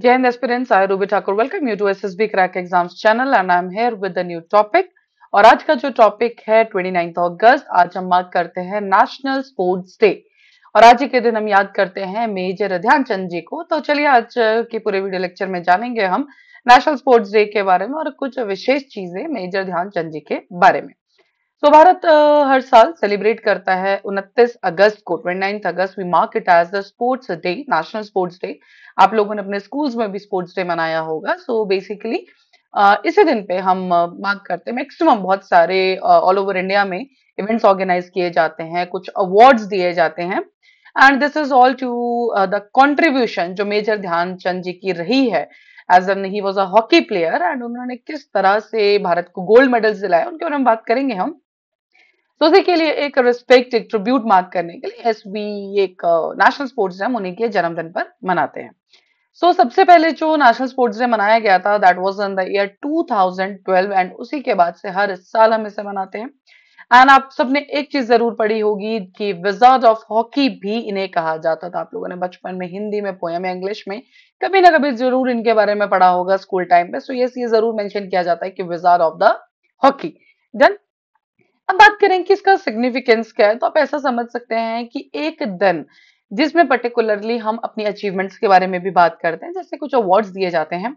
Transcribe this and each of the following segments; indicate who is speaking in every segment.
Speaker 1: Jai Hind aspirants, I Ruby Thakur welcome you to SSB Crack Exams channel and I'm here with a new topic. और आज का जो topic है 29 अगस्त आज हम बात करते हैं नेशनल स्पोर्ट्स डे और आज ही के दिन हम याद करते हैं मेजर ध्यानचंद जी को तो चलिए आज के पूरे वीडियो लेक्चर में जानेंगे हम नेशनल स्पोर्ट्स डे के बारे में और कुछ विशेष चीजें मेजर ध्यानचंद जी के बारे में तो भारत हर साल सेलिब्रेट करता है 29 अगस्त को 29 अगस्त we mark it as the sports day national sports day आप लोगों ने अपने स्कूल्स में भी स्पोर्ट्स डे मनाया होगा सो so, बेसिकली इसी दिन पे हम मार्क करते हैं मैक्सिमम बहुत सारे ऑल ओवर इंडिया में इवेंट्स ऑर्गेनाइज किए जाते हैं कुछ अवार्ड्स दिए जाते हैं and this is all to the contribution जो मेजर ध्यानचंद जी की रही है as an he was a hockey player and उन्होंने किस तरह से भारत को गोल्ड मेडल्स दिलाया उनके बारे में बात करेंगे हम तो उसी के लिए एक रिस्पेक्ट एक ट्रिब्यूट मार्क करने के लिए एस एक नेशनल स्पोर्ट्स डे हम उन्हीं के जन्मदिन पर मनाते हैं सो so, सबसे पहले जो नेशनल स्पोर्ट्स डे मनाया गया था that was in the year 2012 and उसी के बाद से हर साल हम इसे मनाते हैं एंड आप सबने एक चीज जरूर पढ़ी होगी कि विजार्ड ऑफ हॉकी भी इन्हें कहा जाता था आप लोगों ने बचपन में हिंदी में पोयम या इंग्लिश में कभी ना कभी जरूर इनके बारे में पढ़ा होगा स्कूल टाइम पे सो so, यस ये जरूर मेंशन किया जाता है कि wizard of the hockey done अब बात करें कि इसका सिग्निफिकेंस क्या है तो आप ऐसा समझ सकते हैं कि एक दिन जिसमें पर्टिकुलरली हम अपनी अचीवमेंट्स के बारे में भी बात करते हैं जैसे कुछ अवार्ड्स दिए जाते हैं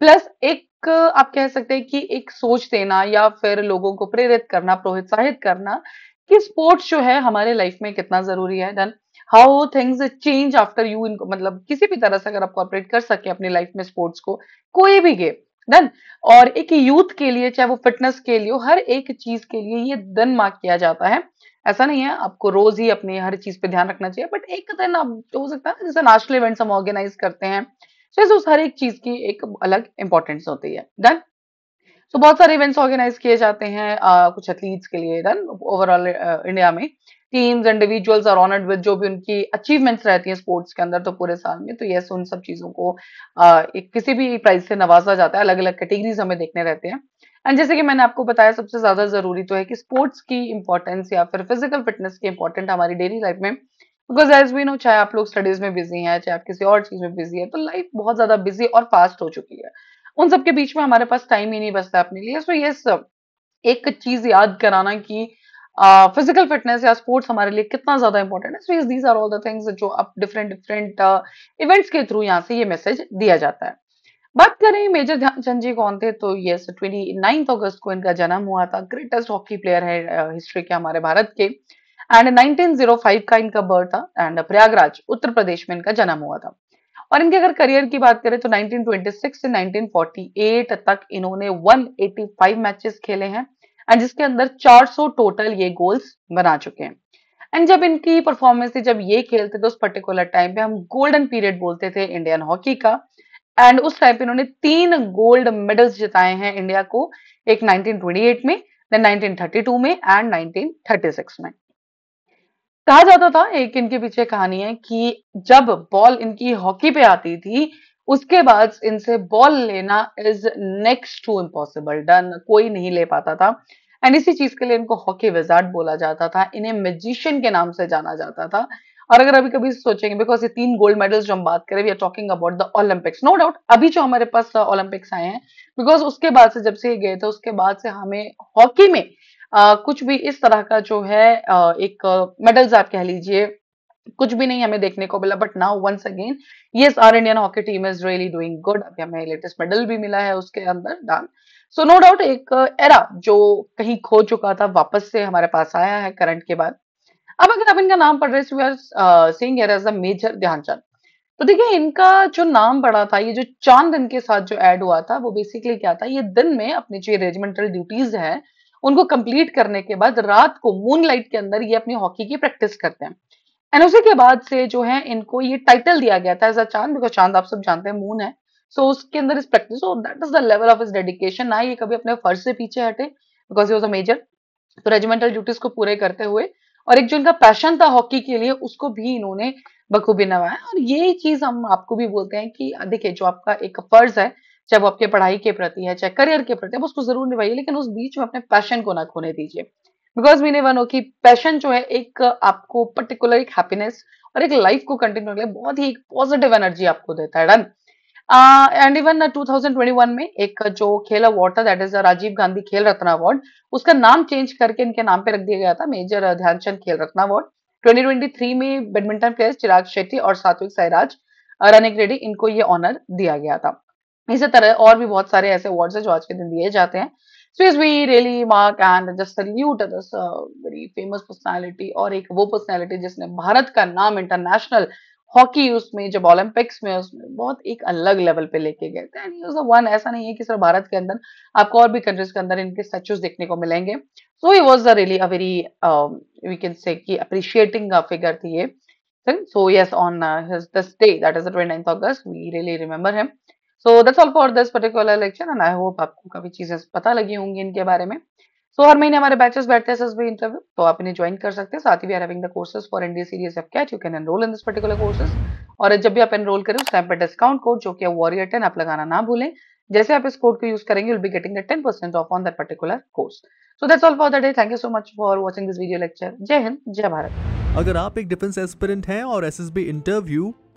Speaker 1: प्लस एक आप कह सकते हैं कि एक सोच देना या फिर लोगों को प्रेरित करना प्रोत्साहित करना कि स्पोर्ट्स जो है हमारे लाइफ में कितना जरूरी है done how things change after you इनको मतलब किसी भी तरह से अगर आप कॉपरेट कर सके अपनी लाइफ में स्पोर्ट्स को कोई भी गेम डन और एक यूथ के लिए चाहे वो फिटनेस के लिए हर एक चीज के लिए ये दिन मार्क किया जाता है ऐसा नहीं है आपको रोज ही अपनी हर चीज पे ध्यान रखना चाहिए बट एक दिन आप हो सकता है जैसे नेशनल इवेंट्स हम ऑर्गेनाइज करते हैं तो उस हर एक चीज की एक अलग इंपॉर्टेंस होती है डन तो बहुत सारे इवेंट्स ऑर्गेनाइज किए जाते हैं आ, कुछ एथलीट्स के लिए देन ओवरऑल इंडिया में teams individuals are honoured with जो भी उनकी अचीवमेंट्स रहती हैं स्पोर्ट्स के अंदर तो पूरे साल में तो यस उन सब चीज़ों को आ, एक किसी भी प्राइज से नवाजा जाता है अलग अलग कैटेगरीज हमें देखने रहते हैं एंड जैसे कि मैंने आपको बताया सबसे ज़्यादा ज़रूरी तो है कि स्पोर्ट्स की इंपॉर्टेंस या फिर फिजिकल फिटनेस की इंपॉर्टेंट हमारी डेली लाइफ में बिकॉज एज वी नो चाहे आप लोग स्टडीज में बिजी हैं चाहे आप किसी और चीज में बिजी है तो लाइफ बहुत ज्यादा बिजी और फास्ट हो चुकी है उन सबके बीच में हमारे पास टाइम ही नहीं बचता अपने लिए सो ये यस एक चीज याद कराना कि फिजिकल फिटनेस या स्पोर्ट्स हमारे लिए कितना ज्यादा इंपॉर्टेंट है so yes these are all the things जो अब डिफरेंट डिफरेंट इवेंट्स के थ्रू यहाँ से ये मैसेज दिया जाता है बात करें मेजर ध्यानचंद जी कौन थे तो यस ट्वेंटी नाइन्थ अगस्त को इनका जन्म हुआ था ग्रेटेस्ट हॉकी प्लेयर है हिस्ट्री के हमारे भारत के एंड 1905 का इनका बर्थ था एंड प्रयागराज उत्तर प्रदेश में इनका जन्म हुआ था और इनके अगर करियर की बात करें तो 1926 से 1948 तक इन्होंने 185 मैचेस खेले हैं एंड जिसके अंदर 400 टोटल ये गोल्स बना चुके हैं एंड जब इनकी परफॉर्मेंस थी जब ये खेलते थे उस पर्टिकुलर टाइम पे हम गोल्डन पीरियड बोलते थे इंडियन हॉकी का एंड उस टाइम पे इन्होंने तीन गोल्ड मेडल्स जिताए हैं इंडिया को एक 1928 में देन 1932 में एंड 1936 में कहा जाता था एक इनके पीछे कहानी है कि जब बॉल इनकी हॉकी पे आती थी उसके बाद इनसे बॉल लेना is next to impossible done कोई नहीं ले पाता था एंड इसी चीज के लिए इनको हॉकी विजार्ड बोला जाता था इन्हें मेजिशियन के नाम से जाना जाता था और अगर अभी कभी सोचेंगे बिकॉज ये तीन गोल्ड मेडल्स जो हम बात करें we are talking about the Olympics no doubt अभी जो हमारे पास ओलंपिक्स आए हैं बिकॉज उसके बाद से जब से ये गए थे उसके बाद से हमें हॉकी में आ, कुछ भी इस तरह का जो है आ, एक मेडल्स आप कह लीजिए कुछ भी नहीं हमें देखने को मिला but now once again yes our Indian hockey team is really doing good अभी हमें लेटेस्ट मेडल भी मिला है उसके अंदर डान सो नो डाउट एक एरा जो कहीं खो चुका था वापस से हमारे पास आया है करंट के बाद अब अगर आप इनका नाम पढ़ रहे you are seeing era as a major Dhyan Chand तो देखिए इनका जो नाम पड़ा था ये जो चांद दिन के साथ जो ऐड हुआ था वो बेसिकली क्या था ये दिन में अपने जो रेजिमेंटल ड्यूटीज है उनको कंप्लीट करने के बाद रात को मूनलाइट के अंदर ये अपनी हॉकी की प्रैक्टिस करते हैं एंड उसी के बाद से जो है इनको ये टाइटल दिया गया था एज अ चांद बिकॉज चांद आप सब जानते हैं मून है सो so, उसके अंदर इस practice so that is the level of is dedication ना ये कभी अपने फर्ज से पीछे हटे because he was a major तो रेजिमेंटल ड्यूटीज को पूरे करते हुए और एक जो इनका पैशन था हॉकी के लिए उसको भी इन्होंने बखूबी नवाया और ये चीज हम आपको भी बोलते हैं कि देखिए जो आपका एक फर्ज है चाहे वो आपके पढ़ाई के प्रति है चाहे करियर के प्रति आप उसको जरूर निभाइए लेकिन उस बीच में अपने पैशन को ना खोने दीजिए बिकॉज मीने वन हो कि पैशन जो है एक आपको पर्टिकुलर एक हैप्पीनेस और एक लाइफ को कंटिन्यू करने बहुत ही एक पॉजिटिव एनर्जी आपको देता है डन एंड इवन 2021 में एक जो खेल अवार्ड था दैट इज राजीव गांधी खेल रत्न अवार्ड उसका नाम चेंज करके इनके नाम पे रख दिया गया था मेजर ध्यानचंद खेल रत्न अवार्ड 2023 में बैडमिंटन प्लेयर्स चिराग शेट्टी और सात्विक साईराज रनिक रेड्डी इनको ये ऑनर दिया गया था इसी तरह और भी बहुत सारे ऐसे अवार्ड्स है जो आज के दिन दिए जाते हैं really mark and just salute very famous और एक वो पर्सनैलिटी जिसने भारत का नाम इंटरनेशनल हॉकी उसमें जब ओलंपिक्स में उसमें बहुत एक अलग लेवल पे लेके गए थे एंड वन ऐसा नहीं है कि सिर्फ भारत के अंदर आपको और भी कंट्रीज के अंदर इनके स्टेचूज देखने को मिलेंगे so he was a really a very we can say appreciating figure थी ये so yes on this day that is twenty August we really remember him so that's all for this particular lecture and I hope आपको काफी चीजें पता लगी होंगी इनके बारे में सो so, हर महीने हमारे बैचेस बैठते हैं एसएसबी इंटरव्यू तो आप इन्हें ज्वाइन कर सकते हैं साथ ही we are having the courses for ND series of CAT you can enrol in this particular courses और जब भी आप एनरोल करें उस टाइम पर डिस्काउंट कोड जो कि वॉरियर टेन आप लगाना ना भूलें जैसे आप इस कोड को यूज करेंगे will be getting the ten percent off on that particular course so that's all for the day thank you so much for watching this video lecture जय हिंद जय भारत अगर आप एक डिफेंस एस्पिरेंट हैं और एसएसबी इंटरव्यू